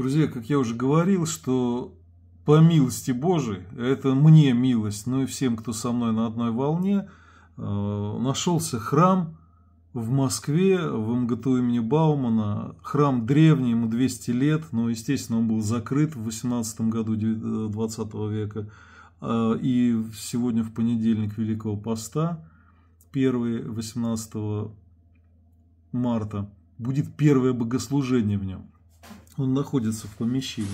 Друзья, как я уже говорил, что по милости Божией, это мне милость, ну и всем, кто со мной на одной волне, э, нашелся храм в Москве, в МГТУ имени Баумана. Храм древний, ему 200 лет, но, естественно, он был закрыт в 18 году 20 э, века. А, и сегодня в понедельник Великого Поста, 1 18 марта, будет первое богослужение в нем он находится в помещении,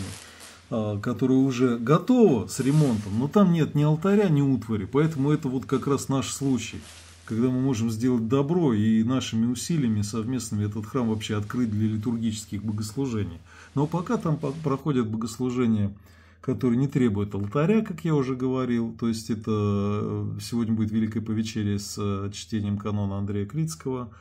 а, которое уже готово с ремонтом, но там нет ни алтаря, ни утвари. Поэтому это вот как раз наш случай, когда мы можем сделать добро и нашими усилиями совместными этот храм вообще открыть для литургических богослужений. Но пока там проходят богослужения которые не требуют алтаря, как я уже говорил. То есть это э, сегодня будет Великое Повечерие с э, чтением канона Андрея Крицкого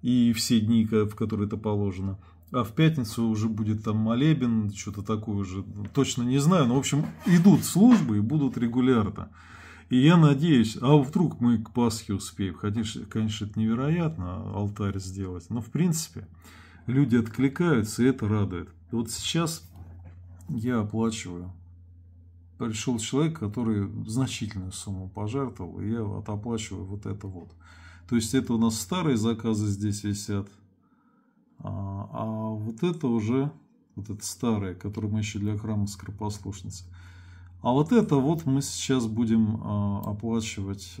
и все дни, в которые это положено а в пятницу уже будет там молебен, что-то такое же, точно не знаю, но, в общем, идут службы и будут регулярно. И я надеюсь, а вдруг мы к Пасхе успеем, Хотишь, конечно, это невероятно, алтарь сделать, но, в принципе, люди откликаются, и это радует. Вот сейчас я оплачиваю. Пришел человек, который значительную сумму пожертвовал, и я оплачиваю вот это вот. То есть это у нас старые заказы здесь висят – а, а, вот это уже, вот это старое, которое мы еще для храма скоропослушницы. А вот это вот мы сейчас будем а, оплачивать.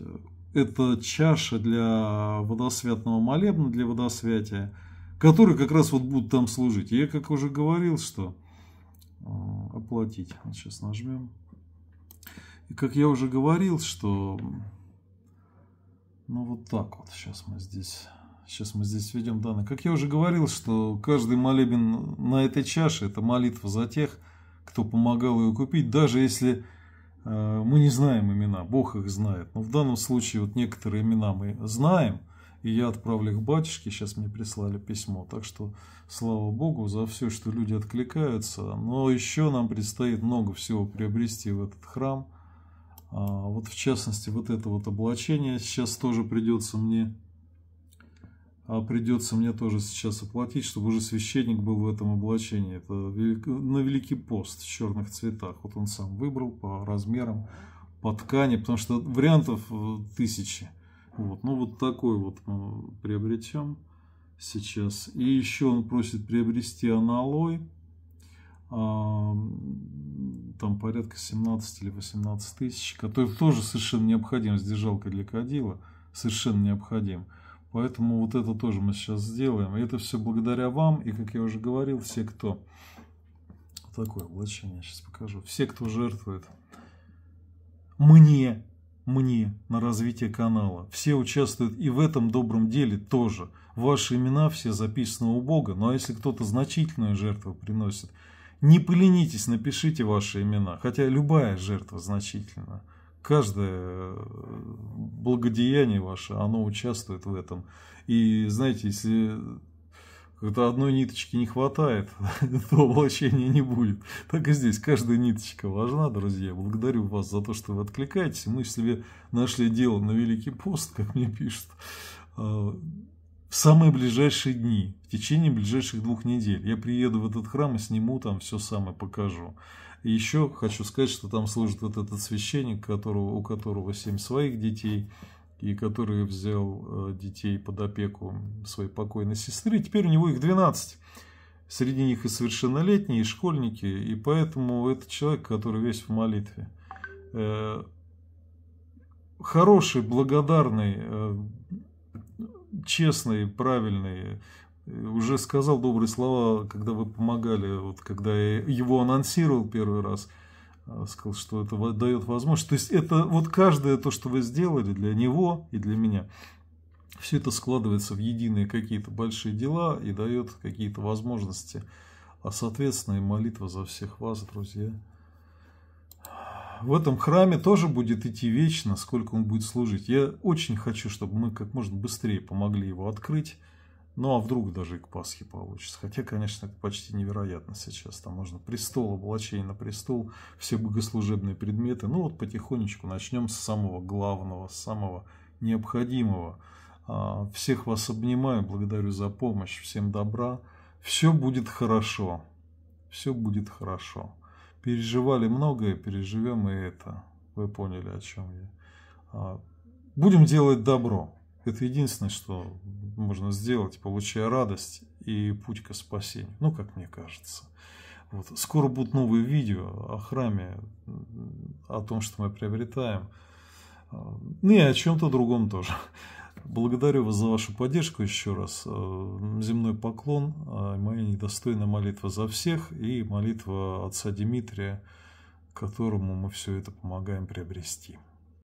Это чаша для водосвятного молебна, для водосвятия, которые как раз вот будут там служить. Я как уже говорил, что а, оплатить. сейчас нажмем. И как я уже говорил, что ну вот так вот сейчас мы здесь Сейчас мы здесь введем данные. Как я уже говорил, что каждый молебен на этой чаше – это молитва за тех, кто помогал ее купить, даже если э, мы не знаем имена, Бог их знает. Но в данном случае вот некоторые имена мы знаем, и я отправлю их батюшке, сейчас мне прислали письмо. Так что слава Богу за все, что люди откликаются. Но еще нам предстоит много всего приобрести в этот храм. А, вот в частности, вот это вот облачение сейчас тоже придется мне а придется мне тоже сейчас оплатить, чтобы уже священник был в этом облачении. Это на Великий пост в черных цветах. Вот он сам выбрал по размерам, по ткани, потому что вариантов э, тысячи. Вот. Ну, вот такой вот мы приобретем сейчас. И еще он просит приобрести аналой. А, там порядка 17 или 18 тысяч, который тоже совершенно необходим с держалкой для кадила. Совершенно необходим. Поэтому вот это тоже мы сейчас сделаем. И это все благодаря вам. И, как я уже говорил, все, кто... Такое облачение, сейчас покажу. Все, кто жертвует мне, мне на развитие канала. Все участвуют и в этом добром деле тоже. Ваши имена все записаны у Бога. Но ну, а если кто-то значительную жертву приносит, не поленитесь, напишите ваши имена. Хотя любая жертва значительна каждое э, благодеяние ваше, оно участвует в этом. И знаете, если когда одной ниточки не хватает, то облачения не будет. Так и здесь каждая ниточка важна, друзья. Благодарю вас за то, что вы откликаетесь. Мы себе нашли дело на Великий пост, как мне пишут. А, в самые ближайшие дни, в течение ближайших двух недель. Я приеду в этот храм и сниму там все самое, покажу. И еще хочу сказать, что там служит вот этот священник, которого, у которого семь своих детей, и который взял э, детей под опеку своей покойной сестры. теперь у него их 12. Среди них и совершеннолетние, и школьники. И поэтому это человек, который весь в молитве. Э, хороший, благодарный, э, честные, правильные. Э, уже сказал добрые слова, когда вы помогали, вот когда я его анонсировал первый раз э, – сказал, что это дает возможность. То есть это вот каждое то, что вы сделали для него и для меня, все это складывается в единые какие-то большие дела и дает какие-то возможности. А соответственно и молитва за всех вас, друзья в этом храме тоже будет идти вечно, сколько он будет служить. Я очень хочу, чтобы мы как можно быстрее помогли его открыть. Ну а вдруг даже и к Пасхе получится. Хотя, конечно, это почти невероятно сейчас. Там можно престол, облачение на престол, все богослужебные предметы. Ну вот потихонечку начнем с самого главного, с самого необходимого. А, всех вас обнимаю, благодарю за помощь, всем добра. Все будет хорошо. Все будет хорошо переживали многое, переживем и это. Вы поняли, о чем я. А, будем делать добро. Это единственное, что можно сделать, получая радость и путь к спасению. Ну, как мне кажется. Вот. Скоро будут новые видео о храме, о том, что мы приобретаем. А, ну и о чем-то другом тоже. Благодарю вас за вашу поддержку еще раз. Э, земной поклон, а, моя недостойная молитва за всех и молитва отца Дмитрия, которому мы все это помогаем приобрести.